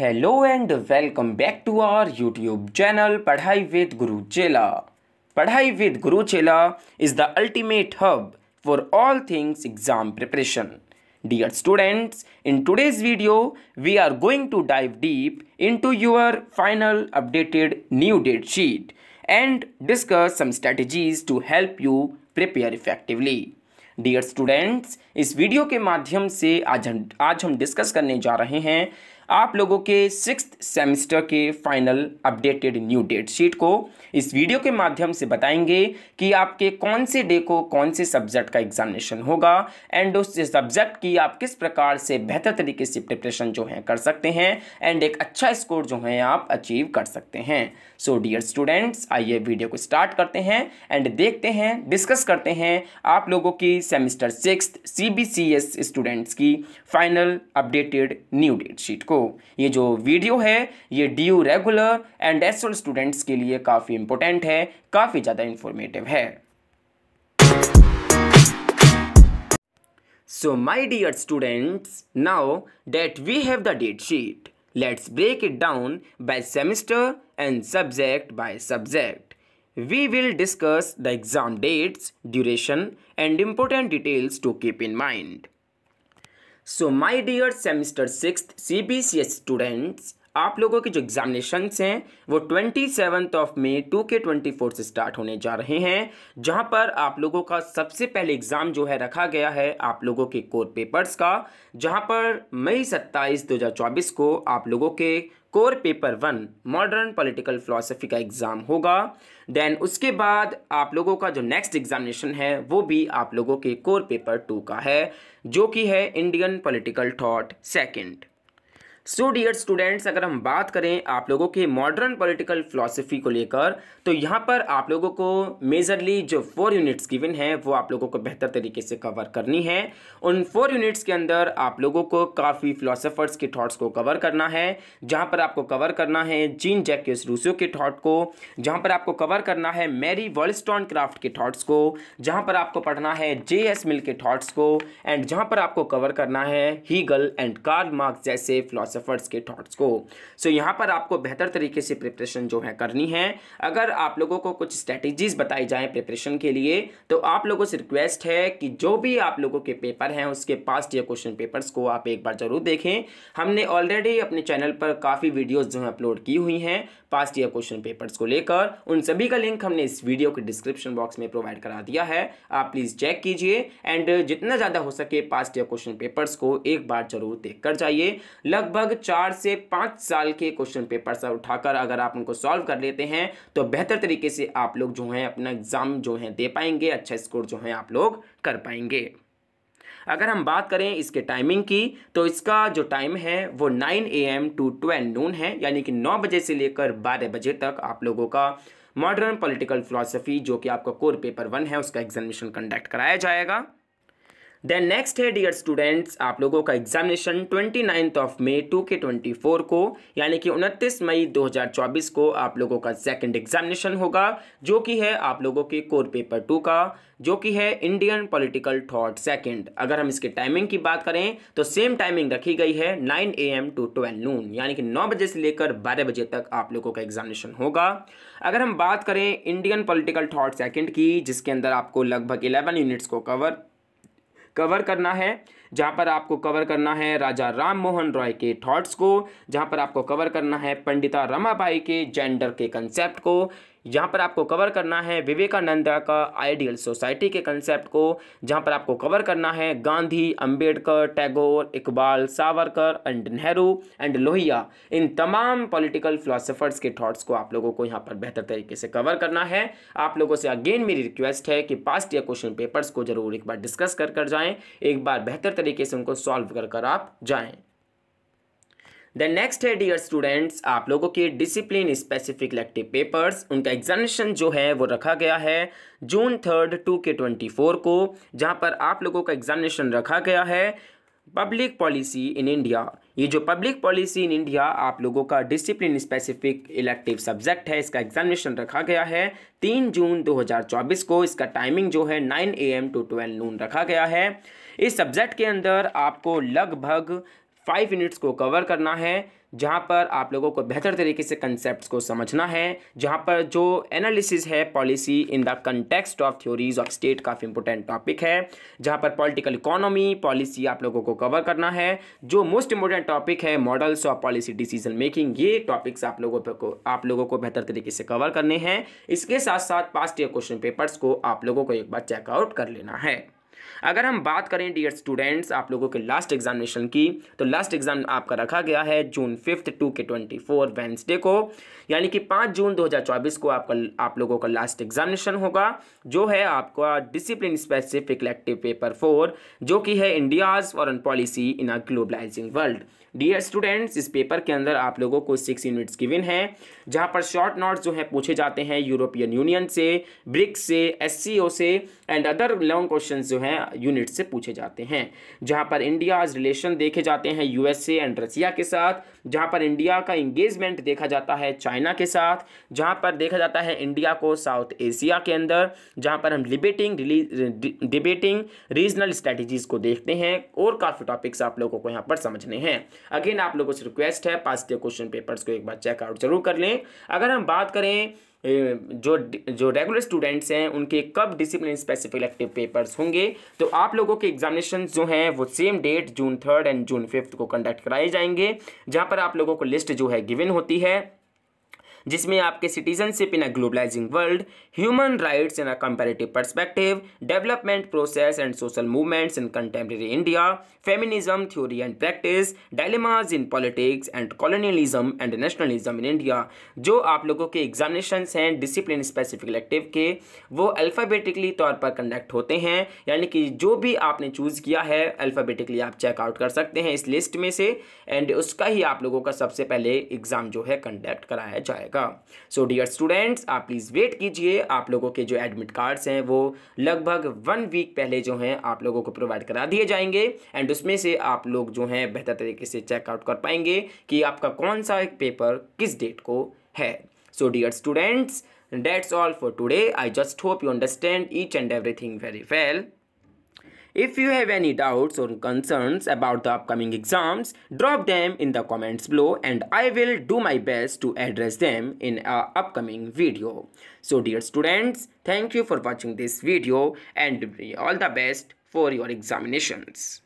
Hello and welcome back to our YouTube channel Padhai with Guru Chela Padhai with Guru Chela is the ultimate hub for all things exam preparation dear students in today's video we are going to dive deep into your final updated new date sheet and discuss some strategies to help you prepare effectively dear students इस वीडियो के माध्यम से आज हम आज हम discuss करने जा रहे हैं आप लोगों के सिक्स सेमेस्टर के final updated new date sheet को इस वीडियो के माध्यम से बताएंगे कि आपके कौन से डे को कौन से सब्जेक्ट का एग्जामिनेशन होगा एंड उस सब्जेक्ट की आप किस प्रकार से बेहतर तरीके से प्रिपरेशन जो है कर सकते हैं एंड एक अच्छा स्कोर जो है आप अचीव कर सकते हैं सो डियर स्टूडेंट्स आइए वीडियो को स्टार्ट करते हैं एंड देखते हैं डिस्कस करते हैं आप लोगों की सेमिस्टर सिक्स सी स्टूडेंट्स की final updated new date sheet को ये जो वीडियो है ये D U regular and S students के लिए काफ़ी इंपॉर्टेंट है काफ़ी ज़्यादा इंफॉर्मेटिव है So my dear students, now that we have the date sheet, let's break it down by semester and subject by subject. We will discuss the exam dates, duration and important details to keep in mind. So my dear semester 6th CBCS students, आप लोगों के जो examinations हैं वो twenty seventh of May two K twenty four से start होने जा रहे हैं जहां पर आप लोगों का सबसे पहले एग्ज़ाम जो है रखा गया है आप लोगों के कोर पेपर्स का जहां पर मई सत्ताईस दो हज़ार चौबीस को आप लोगों के core paper one modern political philosophy का एग्ज़ाम होगा देन उसके बाद आप लोगों का जो नेक्स्ट एग्ज़ामिनेशन है वो भी आप लोगों के कोर पेपर टू का है जो कि है Indian political thought second so dear students अगर हम बात करें आप लोगों के मॉडर्न पॉलिटिकल फिलोसफी को लेकर तो यहाँ पर आप लोगों को मेजरली जो फोर यूनिट्स गिवन है वो आप लोगों को बेहतर तरीके से कवर करनी है उन फोर यूनिट्स के अंदर आप लोगों को काफ़ी फिलोसफर्स के थॉट्स को कवर करना है जहाँ पर आपको कवर करना है जीन जैक्यूस रूसो के थॉट को जहाँ पर आपको कवर करना है मैरी वर्ल्स्टॉन क्राफ्ट के थॉट्स को जहाँ पर आपको पढ़ना है जे एस मिल के थाट्स को एंड जहाँ पर आपको कवर करना है हीगल एंड कार्ल मार्क्स जैसे फिलोस फिलोसफर्स के थॉट्स को सो so, यहाँ पर आपको बेहतर तरीके से प्रिपरेशन जो है करनी है अगर आप लोगों को कुछ स्ट्रैटेजीज बताई जाए प्रिपरेशन के लिए तो आप लोगों से रिक्वेस्ट है कि जो भी आप लोगों के पेपर हैं उसके पास्ट या क्वेश्चन पेपर्स को आप एक बार ज़रूर देखें हमने ऑलरेडी अपने चैनल पर काफ़ी वीडियोज़ जो हैं अपलोड की हुई हैं पास्ट या क्वेश्चन पेपर्स को लेकर उन सभी का लिंक हमने इस वीडियो के डिस्क्रिप्शन बॉक्स में प्रोवाइड करा दिया है आप प्लीज़ चेक कीजिए एंड जितना ज़्यादा हो सके पास्ट या क्वेश्चन पेपर्स को एक बार जरूर देख कर जाइए लगभग लगभग चार से पाँच साल के क्वेश्चन पेपर से उठाकर अगर आप उनको सॉल्व कर लेते हैं तो बेहतर तरीके से आप लोग जो हैं अपना एग्ज़ाम जो है दे पाएंगे अच्छा स्कोर जो है आप लोग कर पाएंगे अगर हम बात करें इसके टाइमिंग की तो इसका जो टाइम है वो 9 एम टू ट्वेल्व नून है यानी कि 9 बजे से लेकर 12 बजे तक आप लोगों का मॉडर्न पॉलिटिकल फिलोसफी जो कि आपका कोर पेपर वन है उसका एग्जामिनेशन कंडक्ट कराया जाएगा देन नेक्स्ट है डियर स्टूडेंट्स आप लोगों का examination twenty ninth of May two K twenty four को यानी कि उनतीस मई दो हज़ार चौबीस को आप लोगों का सेकंड एग्जामिनेशन होगा जो कि है आप लोगों के कोर पेपर टू का जो कि है इंडियन पॉलिटिकल थॉट सेकंड अगर हम इसके टाइमिंग की बात करें तो सेम टाइमिंग रखी गई है nine A M to twelve noon यानी कि नौ बजे से लेकर बारह बजे तक आप लोगों का एग्जामिनेशन होगा अगर हम बात करें इंडियन पॉलिटिकल थॉट सेकेंड की जिसके अंदर आपको लगभग इलेवन यूनिट्स को कवर कवर करना है जहाँ पर आपको कवर करना है राजा राम मोहन रॉय के थॉट्स को जहाँ पर आपको कवर करना है पंडिता रमाबाई के जेंडर के कंसेप्ट को यहाँ पर आपको कवर करना है विवेकानंदा का आइडियल सोसाइटी के कंसेप्ट को जहाँ पर आपको कवर करना है गांधी अंबेडकर टैगोर इकबाल सावरकर एंड नेहरू एंड लोहिया इन तमाम पॉलिटिकल फिलोसफर्स के थॉट्स को आप लोगों को यहाँ पर बेहतर तरीके से कवर करना है आप लोगों से अगेन मेरी रिक्वेस्ट है कि पास्ट या क्वेश्चन पेपर्स को जरूर एक बार डिस्कस कर कर जाएँ एक बार बेहतर तरीके से उनको सॉल्व कर कर आप जाएँ द नेक्स्ट है डियर स्टूडेंट्स आप लोगों के डिसिप्लिन स्पेसिफिक इलेक्टिव पेपर्स उनका एग्जामिनेशन जो है वो रखा गया है June third two K twenty four को जहाँ पर आप लोगों का एग्जामिनेशन रखा गया है पब्लिक पॉलिसी इन इंडिया ये जो पब्लिक पॉलिसी इन इंडिया आप लोगों का डिसिप्लिन स्पेसिफिक इलेक्टिव सब्जेक्ट है इसका एग्जामिनेशन रखा गया है तीन जून 2024 को इसका टाइमिंग जो है A M to twelve noon रखा गया है इस सब्जेक्ट के अंदर आपको लगभग फाइव यूनिट्स को कवर करना है जहाँ पर आप लोगों को बेहतर तरीके से कंसेप्ट को समझना है जहाँ पर जो एनालिसिस है policy in the context of theories of state काफ़ी इंपॉर्टेंट टॉपिक है जहाँ पर पॉलिटिकल इकोनॉमी पॉलिसी आप लोगों को कवर करना है जो मोस्ट इंपॉर्टेंट टॉपिक है models of policy decision making ये टॉपिक्स आप लोगों को आप लोगों को बेहतर तरीके से कवर करने हैं इसके साथ साथ पास्ट ईयर क्वेश्चन पेपर्स को आप लोगों को एक बार चेकआउट कर लेना है अगर हम बात करें डियर स्टूडेंट्स आप लोगों के लास्ट एग्जामिनेशन की तो लास्ट एग्जाम आपका रखा गया है June fifth two K twenty four Wednesday को यानी कि पाँच जून दो हज़ार चौबीस को आपका आप लोगों का लास्ट एग्जामिनेशन होगा जो है आपका discipline specific elective paper four जो कि है India's foreign policy in a globalising world dear students इस पेपर के अंदर आप लोगों को सिक्स यूनिट्स विन है जहाँ पर शॉर्ट नोट्स जो है पूछे जाते हैं यूरोपियन यूनियन से ब्रिक्स से एस से एंड अदर लॉन्ग क्वेश्चन जो हैं यूनिट से पूछे जाते हैं जहाँ पर इंडिया रिलेशन देखे जाते हैं यूएसए एंड रसिया के साथ जहाँ पर इंडिया का इंगेजमेंट देखा जाता है चाइना के साथ जहाँ पर देखा जाता है इंडिया को साउथ एशिया के अंदर जहाँ पर हम डिबेटिंग डिबेटिंग रीजनल स्ट्रेटजीज को देखते हैं और काफ़ी टॉपिक्स आप लोगों को यहाँ पर समझने हैं अगेन आप लोगों से रिक्वेस्ट है पास्ट क्वेश्चन पेपर्स को एक बार चेकआउट जरूर कर लें अगर हम बात करें जो जो रेगुलर स्टूडेंट्स हैं उनके कब डिसिप्लिन स्पेसिफिक एक्टिव पेपर्स होंगे तो आप लोगों के एग्जामिनेशन जो हैं वो same date June third and June fifth को कंडक्ट कराए जाएंगे जहां पर आप लोगों को लिस्ट जो है गिवन होती है जिसमें आपके citizenship in a globalising world human rights in a comparative perspective development process and social movements in contemporary India feminism theory and practice dilemmas in politics and colonialism and nationalism in India जो आप लोगों के examination हैं discipline specific elective के वो alphabetically तौर पर conduct होते हैं यानी कि जो भी आपने चूज़ किया है अल्फ़ाबेटिकली आप चेकआउट कर सकते हैं इस लिस्ट में से एंड उसका ही आप लोगों का सबसे पहले एग्ज़ाम जो है कंडक्ट कराया जाएगा जाएगा सो डियर स्टूडेंट्स आप प्लीज़ वेट कीजिए आप लोगों के जो एडमिट कार्ड्स हैं वो लगभग वन वीक पहले जो हैं आप लोगों को प्रोवाइड करा दिए जाएंगे एंड उसमें से आप लोग जो हैं बेहतर तरीके से चेकआउट कर पाएंगे कि आपका कौन सा एक पेपर किस डेट को है so dear students that's all for today i just hope you understand each and everything very well If you have any doubts or concerns about the upcoming exams, drop them in the comments below and I will do my best to address them in a upcoming video. So dear students, thank you for watching this video and all the best for your examinations.